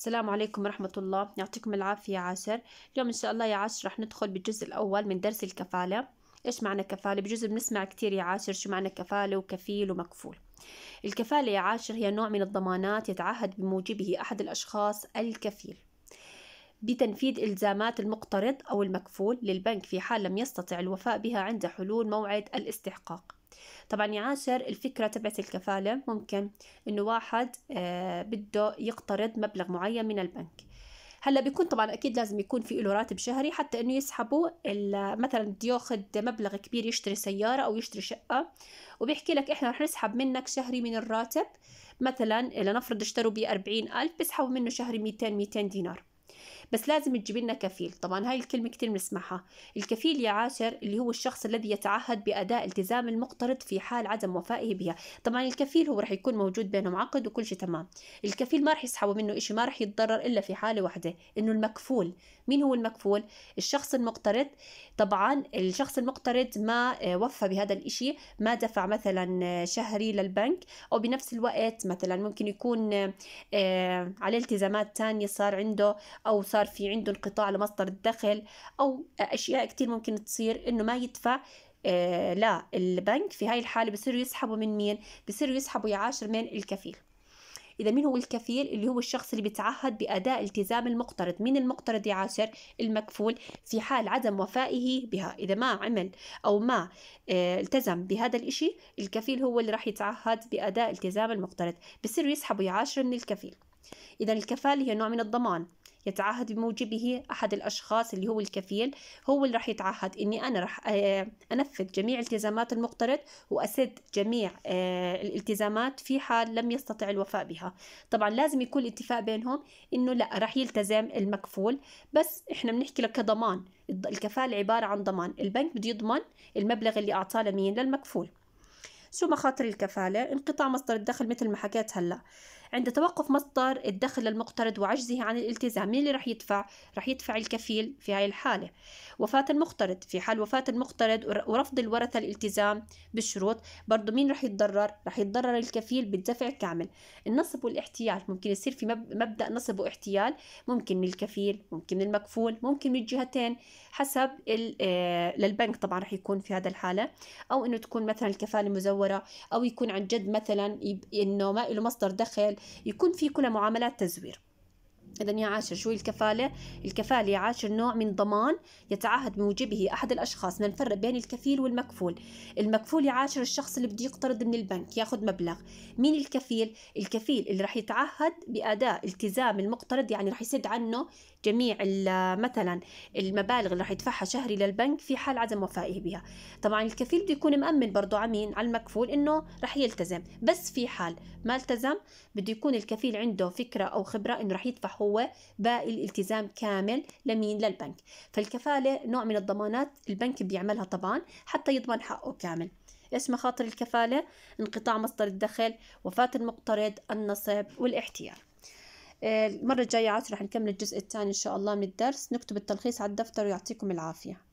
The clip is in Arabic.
السلام عليكم ورحمة الله يعطيكم العافية يا عاشر اليوم إن شاء الله يا عاشر رح ندخل بالجزء الأول من درس الكفالة إيش معنى كفالة؟ بجزء بنسمع كتير يا عاشر شو معنى كفالة وكفيل ومكفول الكفالة يا عاشر هي نوع من الضمانات يتعهد بموجبه أحد الأشخاص الكفيل بتنفيذ إلزامات المقترض أو المكفول للبنك في حال لم يستطع الوفاء بها عند حلول موعد الاستحقاق طبعا يعاشر الفكرة تبعت الكفالة ممكن إنه واحد آه، بده يقترض مبلغ معين من البنك هلا بيكون طبعا اكيد لازم يكون في له راتب شهري حتى انه يسحبوا مثلا بده ياخذ مبلغ كبير يشتري سياره او يشتري شقه وبيحكي لك احنا رح نسحب منك شهري من الراتب مثلا لنفرض اشتروا ب 40000 بيسحبوا منه شهري 200 200 دينار بس لازم تجيبي لنا كفيل طبعا هاي الكلمة كثير بنسمعها الكفيل يا عاشر اللي هو الشخص الذي يتعهد بأداء التزام المقترض في حال عدم وفائه بها طبعا الكفيل هو رح يكون موجود بينهم عقد وكل شيء تمام الكفيل ما رح يسحبوا منه إشي ما رح يتضرر إلا في حالة واحدة إنه المكفول مين هو المكفول الشخص المقترض طبعا الشخص المقترض ما آه، وفى بهذا الإشي ما دفع مثلا آه، شهري للبنك أو بنفس الوقت مثلا ممكن يكون آه، عليه التزامات تانية صار عنده أو صار في عنده انقطاع لمصدر الدخل أو أشياء كتير ممكن تصير إنه ما يدفع آه، لا البنك في هاي الحالة بصيروا يسحبوا من مين؟ بصيروا يسحبوا يعاشر من الكفيل إذا مين هو الكفيل؟ اللي هو الشخص اللي بيتعهد بأداء التزام المقترض، مين المقترض يعاشر المكفول في حال عدم وفائه بها، إذا ما عمل أو ما آه، التزم بهذا الإشي، الكفيل هو اللي راح يتعهد بأداء التزام المقترض، بصيروا يسحبوا يعاشر من الكفيل. إذا الكفالة هي نوع من الضمان يتعهد بموجبه أحد الأشخاص اللي هو الكفيل هو اللي راح يتعهد إني أنا راح آه، أنفذ جميع التزامات المقترض وأسد جميع آه، الالتزامات في حال لم يستطع الوفاء بها طبعا لازم يكون الاتفاق بينهم إنه لا راح يلتزم المكفول بس إحنا بنحكي لك كضمان الكفالة عبارة عن ضمان البنك بده يضمن المبلغ اللي أعطاه لمين للمكفول شو مخاطر الكفالة؟ انقطاع مصدر الدخل مثل ما حكيت هلأ عند توقف مصدر الدخل للمقترض وعجزه عن الالتزام مين اللي رح يدفع رح يدفع الكفيل في هاي الحالة وفاة المقترض في حال وفاة المقترض ورفض الورثة الالتزام بالشروط برضه مين رح يتضرر رح يتضرر الكفيل بالدفع كامل النصب والاحتيال ممكن يصير في مبدأ نصب واحتيال ممكن من الكفيل ممكن من المكفول ممكن من الجهتين حسب آه، للبنك طبعا رح يكون في هذا الحالة أو إنه تكون مثلا الكفالة مزورة أو يكون عن جد مثلا إنه ما له مصدر دخل يكون في كل معاملات تزوير إذا يا عاشر شو الكفالة؟ الكفالة يا عاشر نوع من ضمان يتعهد بموجبه أحد الأشخاص، بدنا نفرق بين الكفيل والمكفول، المكفول يا عاشر الشخص اللي بده يقترض من البنك ياخذ مبلغ، مين الكفيل؟ الكفيل اللي رح يتعهد بأداء التزام المقترض يعني رح يسد عنه جميع مثلا المبالغ اللي رح يدفعها شهري للبنك في حال عدم وفائه بها، طبعا الكفيل بده يكون مأمن برضه على مين؟ على المكفول إنه رح يلتزم، بس في حال ما التزم بده يكون الكفيل عنده فكرة أو خبرة إنه رح يدفع هو باقي الالتزام كامل لمين للبنك فالكفالة نوع من الضمانات البنك بيعملها طبعا حتى يضمن حقه كامل ايش مخاطر الكفالة انقطاع مصدر الدخل وفاة المقترض النصب والاحتيال آه، المرة الجاية عاد رح نكمل الجزء الثاني إن شاء الله من الدرس نكتب التلخيص على الدفتر ويعطيكم العافية